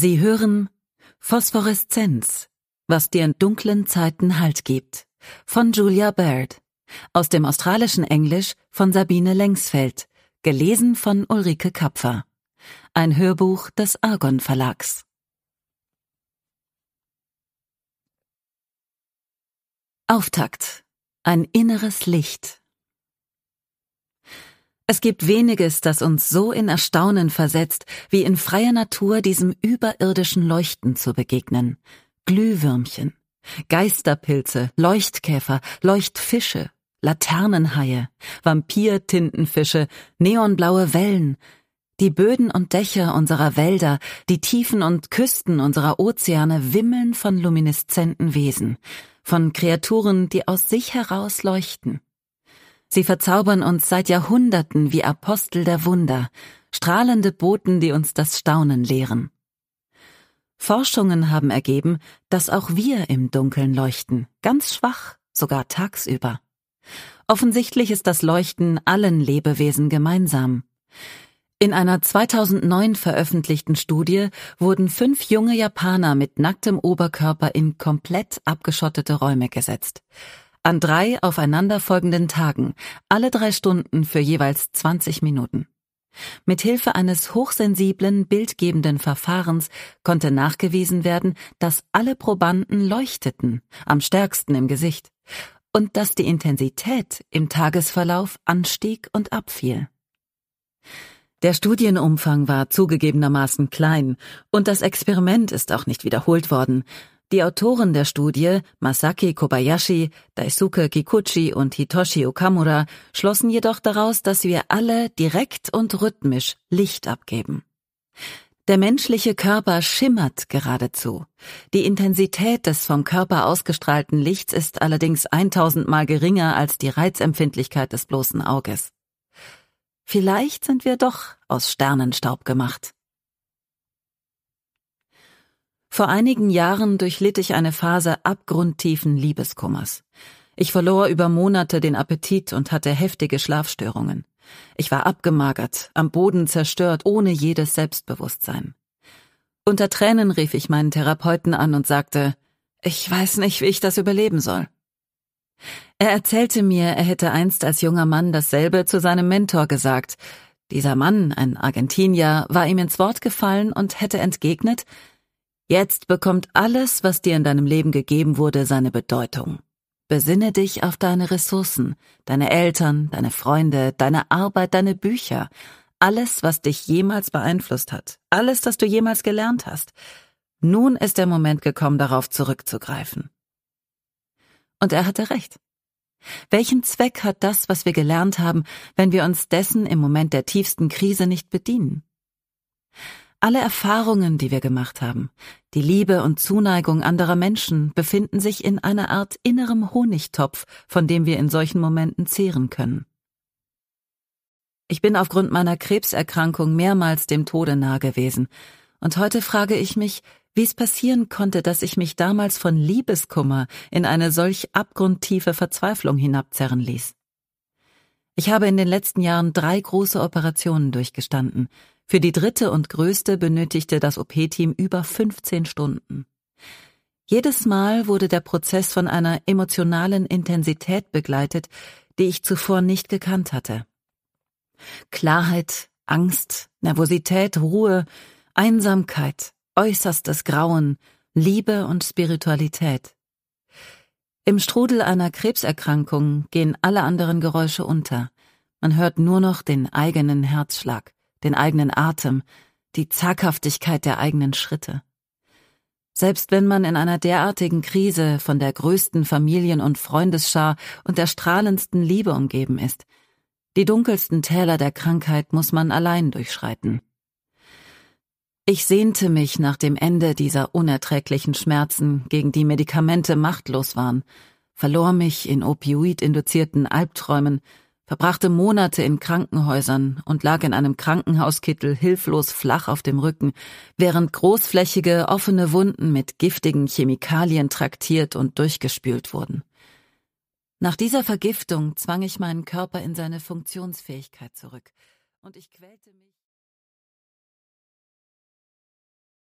Sie hören Phosphoreszenz, was dir in dunklen Zeiten Halt gibt, von Julia Baird, aus dem australischen Englisch von Sabine Lengsfeld, gelesen von Ulrike Kapfer. Ein Hörbuch des Argon Verlags. Auftakt. Ein inneres Licht. Es gibt weniges, das uns so in Erstaunen versetzt, wie in freier Natur diesem überirdischen Leuchten zu begegnen. Glühwürmchen, Geisterpilze, Leuchtkäfer, Leuchtfische, Laternenhaie, Vampirtintenfische, neonblaue Wellen, die Böden und Dächer unserer Wälder, die Tiefen und Küsten unserer Ozeane wimmeln von lumineszenten Wesen, von Kreaturen, die aus sich heraus leuchten. Sie verzaubern uns seit Jahrhunderten wie Apostel der Wunder, strahlende Boten, die uns das Staunen lehren. Forschungen haben ergeben, dass auch wir im Dunkeln leuchten, ganz schwach, sogar tagsüber. Offensichtlich ist das Leuchten allen Lebewesen gemeinsam. In einer 2009 veröffentlichten Studie wurden fünf junge Japaner mit nacktem Oberkörper in komplett abgeschottete Räume gesetzt an drei aufeinanderfolgenden Tagen, alle drei Stunden für jeweils 20 Minuten. Mit Hilfe eines hochsensiblen, bildgebenden Verfahrens konnte nachgewiesen werden, dass alle Probanden leuchteten, am stärksten im Gesicht, und dass die Intensität im Tagesverlauf anstieg und abfiel. Der Studienumfang war zugegebenermaßen klein und das Experiment ist auch nicht wiederholt worden, die Autoren der Studie, Masaki Kobayashi, Daisuke Kikuchi und Hitoshi Okamura, schlossen jedoch daraus, dass wir alle direkt und rhythmisch Licht abgeben. Der menschliche Körper schimmert geradezu. Die Intensität des vom Körper ausgestrahlten Lichts ist allerdings 1000 mal geringer als die Reizempfindlichkeit des bloßen Auges. Vielleicht sind wir doch aus Sternenstaub gemacht. Vor einigen Jahren durchlitt ich eine Phase abgrundtiefen Liebeskummers. Ich verlor über Monate den Appetit und hatte heftige Schlafstörungen. Ich war abgemagert, am Boden zerstört, ohne jedes Selbstbewusstsein. Unter Tränen rief ich meinen Therapeuten an und sagte, ich weiß nicht, wie ich das überleben soll. Er erzählte mir, er hätte einst als junger Mann dasselbe zu seinem Mentor gesagt. Dieser Mann, ein Argentinier, war ihm ins Wort gefallen und hätte entgegnet, Jetzt bekommt alles, was dir in deinem Leben gegeben wurde, seine Bedeutung. Besinne dich auf deine Ressourcen, deine Eltern, deine Freunde, deine Arbeit, deine Bücher, alles, was dich jemals beeinflusst hat, alles, das du jemals gelernt hast. Nun ist der Moment gekommen, darauf zurückzugreifen. Und er hatte recht. Welchen Zweck hat das, was wir gelernt haben, wenn wir uns dessen im Moment der tiefsten Krise nicht bedienen? Alle Erfahrungen, die wir gemacht haben, die Liebe und Zuneigung anderer Menschen befinden sich in einer Art innerem Honigtopf, von dem wir in solchen Momenten zehren können. Ich bin aufgrund meiner Krebserkrankung mehrmals dem Tode nahe gewesen, und heute frage ich mich, wie es passieren konnte, dass ich mich damals von Liebeskummer in eine solch abgrundtiefe Verzweiflung hinabzerren ließ. Ich habe in den letzten Jahren drei große Operationen durchgestanden, für die dritte und größte benötigte das OP-Team über 15 Stunden. Jedes Mal wurde der Prozess von einer emotionalen Intensität begleitet, die ich zuvor nicht gekannt hatte. Klarheit, Angst, Nervosität, Ruhe, Einsamkeit, äußerstes Grauen, Liebe und Spiritualität. Im Strudel einer Krebserkrankung gehen alle anderen Geräusche unter. Man hört nur noch den eigenen Herzschlag den eigenen Atem, die Zaghaftigkeit der eigenen Schritte. Selbst wenn man in einer derartigen Krise von der größten Familien- und Freundesschar und der strahlendsten Liebe umgeben ist, die dunkelsten Täler der Krankheit muss man allein durchschreiten. Ich sehnte mich nach dem Ende dieser unerträglichen Schmerzen, gegen die Medikamente machtlos waren, verlor mich in opioidinduzierten Albträumen, verbrachte Monate in Krankenhäusern und lag in einem Krankenhauskittel hilflos flach auf dem Rücken, während großflächige offene Wunden mit giftigen Chemikalien traktiert und durchgespült wurden. Nach dieser Vergiftung zwang ich meinen Körper in seine Funktionsfähigkeit zurück, und ich quälte mich